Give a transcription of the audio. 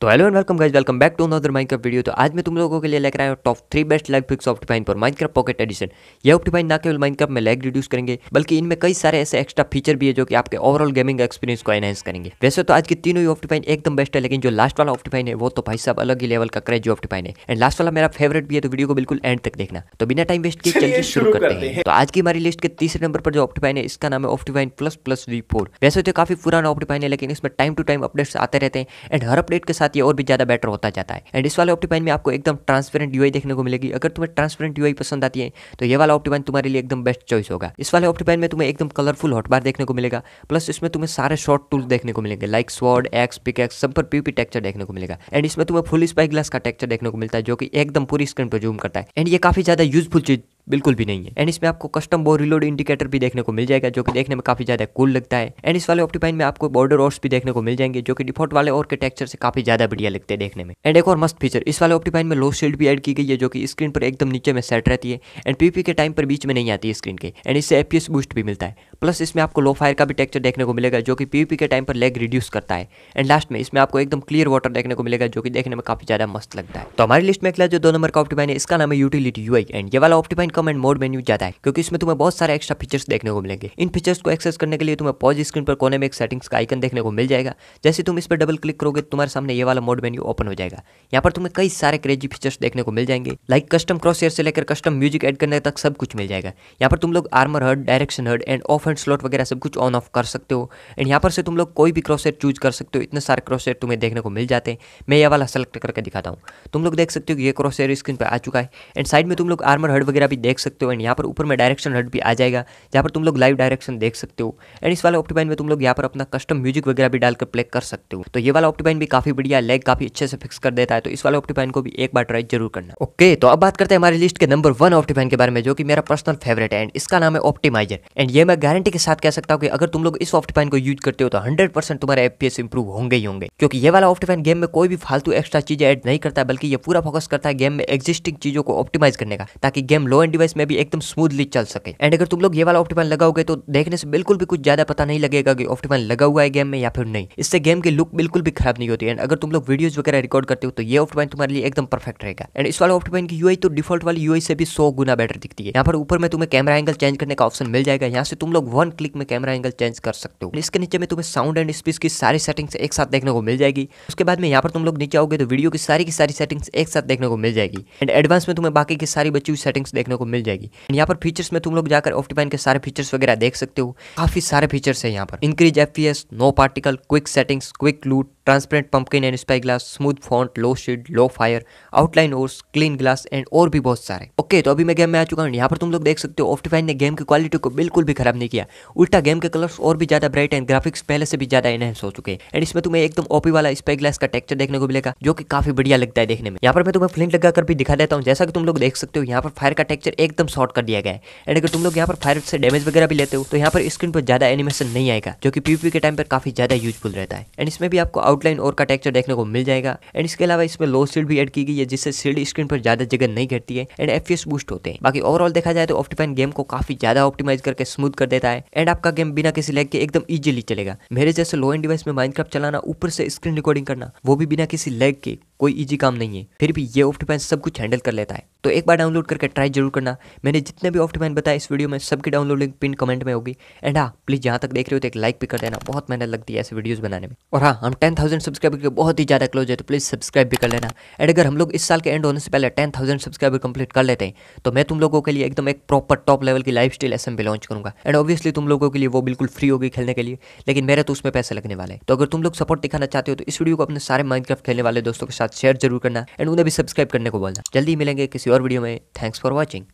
तो hello and welcome guys welcome back to another Minecraft video तो आज मैं तुम लोगों के लिए लेकर आया हूँ top three best lag off Optifine पर माइनक्राफ्ट पॉकेट एडिशन ये ऑप्टिफाइन ना केवल माइनक्राफ्ट में लैग रिड्यूस करेंगे बल्कि इनमें कई सारे ऐसे एक्स्ट्रा फीचर भी है जो कि आपके ओवरऑल गेमिंग एक्सपीरियंस को एनहेंस करेंगे वैसे तो आज की तीनों ही ऑप्टिफाइन एकदम बेस्ट है लेकिन जो लास्ट वाला ऑप्टिफाइन है वो तो भाई साहब अलग ही लेवल का क्रेज ऑप्टिफाइन है एंड लास्ट वाला मेरा फेवरेट भी है तो वीडियो को बिल्कुल एंड तक देखना तो बिना टाइम वेस्ट किए चलिए शुरू करते हैं तो आज की हमारी लिस्ट के तीसरे नंबर पर जो ऑप्टिफाइन है इसका नाम है Optifine plus plus V four वैसे तो काफी पुराना ऑप्टिफाइन है लेकिन इसमें टाइम टू टाइम अपडेट्स आते रहते हैं एंड हर अपडेट के साथ साथ ये और भी ज़्यादा बेटर होता जाता है एंड इस वाले ऑप्टीपाइन में आपको एकदम ट्रांसपेरेंट यूआई देखने को मिलेगी अगर तुम्हें ट्रांसपेरेंट यूआई पसंद आती है तो ये वाला ऑप्टीपाइन तुम्हारे लिए एकदम बेस्ट चॉइस होगा इस वाले ऑप्टीपाइन में तुम्हें एकदम कलरफुल हॉटबार देखने को मिलेगा प्लस इसमें तुम्हें सारे शॉर्ट टूल देखने को मिलेंगे like sword axe pickaxe सब पर पीपी टेक्चर देखने को मिलेगा एंड इसमें तुम्हें फुल स्पाई ग्लास का टेक्चर देखने को मिलता है जो कि एकदम पूरी स्क्रीन पर जूम करता है एंड ये काफी ज्यादा यूजफुल चीज बिल्कुल भी नहीं है एंड इसमें आपको कस्टम बोर रिलोड इंडिकेटर भी देखने को मिल जाएगा जो कि देखने में काफी ज्यादा कूल लगता है एंड इस वाले ऑप्टीपाइन में आपको बॉर्डर ऑर्स भी देखने को मिल जाएंगे जो कि डिफॉल्ट वाले और के टेक्चर से काफी ज्यादा बढ़िया लगते हैं देखने में एंड एक और मस्त फीचर इस वाले ऑप्टीफाइन में लो शील्ड भी एड की गई है जो कि स्क्रीन पर एकदम नीचे में सेट रहती है एंड पीपी के टाइम पर बीच में नहीं आती है स्क्रीन के एंड इससे एपीएस बूस्ट भी मिलता है प्लस इसमें आपको लो फायर का भी टेक्चर देखने को मिलेगा जो कि पीपी के टाइम पर लेग रिड्यूस करता है एंड लास्ट में इसमें आपको एकदम क्लियर वाटर देखने को मिलेगा जो कि देखने में काफी ज्यादा मस्त लगता है तो हमारी लिस्ट में अगला जो दो नंबर का ऑप्टीपाइन है इसका नाम है यूटिलिटी यूआई एंड ये वाला ऑप्टीपाइन कमेंट मोड मेन्यू ज्यादा है क्योंकि इसमें तुम्हें बहुत सारे एक्स्ट्रा फीचर्स देखने को मिलेंगे इन फीचर्स को एक्सेस करने के लिए तुम्हें पॉज स्क्रीन पर कोने में एक सेटिंग्स का आइकन देखने को मिल जाएगा जैसे तुम इस पर डबल क्लिक करोगे तुम्हारे सामने ये वाला मोड मेन्यू ओपन हो जाएगा यहाँ पर तुम्हें कई सारे क्रेजी फीचर्स देखने को मिल जाएंगे लाइक कस्टम क्रॉस से लेकर कस्टम म्यूजिक एड करने तक सब कुछ मिल जाएगा यहाँ पर तुम लोग armour HUD direction HUD and offhand slot वगैरह सब कुछ ऑन ऑफ कर सकते हो एंड यहाँ पर से तुम लोग कोई भी क्रॉस क्रॉसेट चूज कर सकते हो इतने सारे क्रॉस क्रॉसेट तुम्हें देखने को मिल जाते हैं मैं ये वाला सेलेक्ट करके दिखाता हूँ तुम लोग देख सकते हो कि ये क्रॉसेट स्क्रीन पर आ चुका है एंड साइड में तुम लोग आर्मर हर्ड वगैरह देख सकते हो एंड यहाँ पर ऊपर में डायरेक्शन हट भी आ जाएगा जहाँ पर तुम लोग लाइव डायरेक्शन देख सकते हो एंड इस वाले ऑप्टीबाइन में तुम लोग यहाँ पर अपना कस्टम म्यूजिक वगैरह भी डालकर प्ले कर सकते हो तो ये वाला ऑप्टीबाइन भी काफी बढ़िया लेग काफी अच्छे से फिक्स कर देता है तो इस वाले ऑप्टीबाइन को भी एक बार ट्राई जरूर करना ओके तो अब बात करते हैं हमारे लिस्ट के नंबर वन ऑप्टीबाइन के बारे में जो कि मेरा पर्सनल फेवरेट है एंड इसका नाम है ऑप्टिमाइजर एंड ये मैं गारंटी के साथ कह सकता हूँ कि अगर तुम लोग इस ऑप्टीबाइन को यूज करते हो तो हंड्रेड परसेंट तुम्हारे एफ इंप्रूव होंगे ही होंगे क्योंकि ये वाला ऑप्टीबाइन गेम में कोई भी फालतू एक्स्ट्रा चीजें ऐड नहीं करता बल्कि ये पूरा फोकस करता है गेम में एक्जिस्टिंग चीजों को ऑप्टिमाइज करने का ताकि game low end Android device में भी एकदम स्मूथली चल सके एंड अगर तुम लोग ये वाला ऑप्टिमल लगाओगे तो देखने से बिल्कुल भी कुछ ज्यादा पता नहीं लगेगा कि ऑप्टिमल लगा हुआ है गेम में या फिर नहीं इससे गेम की लुक बिल्कुल भी खराब नहीं होती एंड अगर तुम लोग वीडियोज वगैरह रिकॉर्ड करते हो तो ये ऑप्टिमाइन तुम्हारे लिए एकदम परफेक्ट रहेगा एंड इस वाला ऑप्टिमाइन की यूआई तो डिफॉल्ट वाली यूआई से भी सौ गुना बेटर दिखती है यहाँ पर ऊपर में तुम्हें कैमरा एंगल चेंज करने का ऑप्शन मिल जाएगा यहाँ से तुम लोग वन क्लिक में कैमरा एंगल चेंज कर सकते हो इसके नीचे में तुम्हें साउंड एंड स्पीच की सारी सेटिंग्स एक साथ देखने को मिल जाएगी उसके बाद में यहाँ पर तुम लोग नीचे आओगे तो वीडियो की सारी की सारी सेटिंग्स एक साथ देखने को मिल जाएगी एंड एडवांस में तुम्हें बाकी की सारी बच्ची हुई सेटिंग्स देखने को मिल जाएगी यहाँ पर फीचर्स में तुम लोग जाकर ऑफ्टिपाइन के सारे फीचर्स वगैरह देख सकते हो काफ़ी सारे फीचर्स है यहाँ पर increase F no particle quick settings quick loot transparent pumpkin and spy glass smooth font low shade low fire outline ores clean glass and और भी बहुत सारे ओके okay, तो अभी मैं गेम में आ चुका हूँ यहाँ पर तुम लोग देख सकते हो ऑफ्टिफाइन ने गेम की क्वालिटी को बिल्कुल भी खराब नहीं किया उल्टा गेम के कलर्स और भी ज्यादा ब्राइट एंड ग्राफिक्स पहले से भी ज्यादा एनहेंस हो चुके हैं एंड इसमें तुम्हें एकदम ओपी वाला स्पाई ग्लास का टेक्चर देखने को मिलेगा जो कि काफी बढ़िया लगता है देखने में यहाँ पर मैं तुम्हें फ्लिंट लगाकर भी दिखा देता हूँ जैसा कि तुम लोग देख सकते हो यहाँ पर फायर का टेक्चर एकदम शॉर्ट कर दिया गया है एंड अगर तुम लोग यहाँ पर फायर से डैमेज वगैरह भी लेते हो तो यहाँ पर स्क्रीन पर ज्यादा एनिमेशन नहीं आएगा जो कि पीपी के टाइम पर काफी ज्यादा यूजफुल रहता है एंड इसमें भी आपको आउट आउटलाइन और का टेक्चर देखने को मिल जाएगा एंड इसके अलावा इसमें लो सील्ड भी एड की गई है जिससे सील्ड स्क्रीन पर ज्यादा जगह नहीं घटती है एंड एफ बूस्ट होते हैं बाकी ओवरऑल देखा जाए तो ऑप्टिफाइन गेम को काफी ज्यादा ऑप्टिमाइज करके स्मूथ कर देता है एंड आपका गेम बिना किसी लैग के एकदम ईजिली चलेगा मेरे जैसे लो एंड डिवाइस में माइंड चलाना ऊपर से स्क्रीन रिकॉर्डिंग करना वो भी बिना किसी लैग के कोई ईजी काम नहीं है फिर भी ये ऑप्टोपैन सब कुछ हैंडल कर लेता है तो एक बार डाउनलोड करके ट्राई जरूर करना मैंने जितने भी ऑप्टोपैन बताया इस वीडियो में सबकी डाउनलोड लिंक पिन कमेंट में होगी एंड हाँ प्लीज़ जहाँ तक देख रहे हो तो एक लाइक भी कर देना बहुत मेहनत लगती है ऐसे वीडियोज़ बनाने में और हाँ हम टेन थाउजेंड सब्सक्राइबर के बहुत ही ज़्यादा क्लोज है तो प्लीज़ सब्सक्राइब भी कर लेना एंड अगर हम लोग इस साल के एंड होने से पहले टेन थाउजेंड सब्सक्राइबर कंप्लीट कर लेते हैं तो मैं तुम लोगों के लिए एकदम एक प्रॉपर टॉप लेवल की लाइफ स्टाइल एसएम लॉन्च करूँगा एंड ऑब्वियसली तुम लोगों के लिए वो बिल्कुल फ्री होगी खेलने के लिए लेकिन मेरे तो उसमें पैसे लगने वाले तो अगर तुम लोग सपोर्ट दिखाना चाहते हो तो इस वीडियो को अपने सारे माइंड खेलने वाले दोस्तों के साथ साथ शेयर जरूर करना एंड उन्हें भी सब्सक्राइब करने को बोलना जल्दी मिलेंगे किसी और वीडियो में थैंक्स फॉर वॉचिंग